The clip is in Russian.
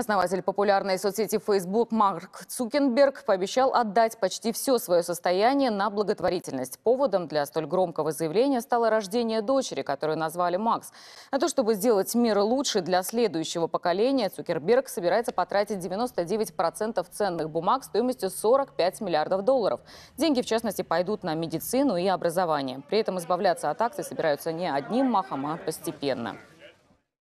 Основатель популярной соцсети Facebook Марк Цукенберг пообещал отдать почти все свое состояние на благотворительность. Поводом для столь громкого заявления стало рождение дочери, которую назвали Макс. На то, чтобы сделать мир лучше для следующего поколения, Цукерберг собирается потратить 99% ценных бумаг стоимостью 45 миллиардов долларов. Деньги, в частности, пойдут на медицину и образование. При этом избавляться от акций собираются не одним махом, а постепенно.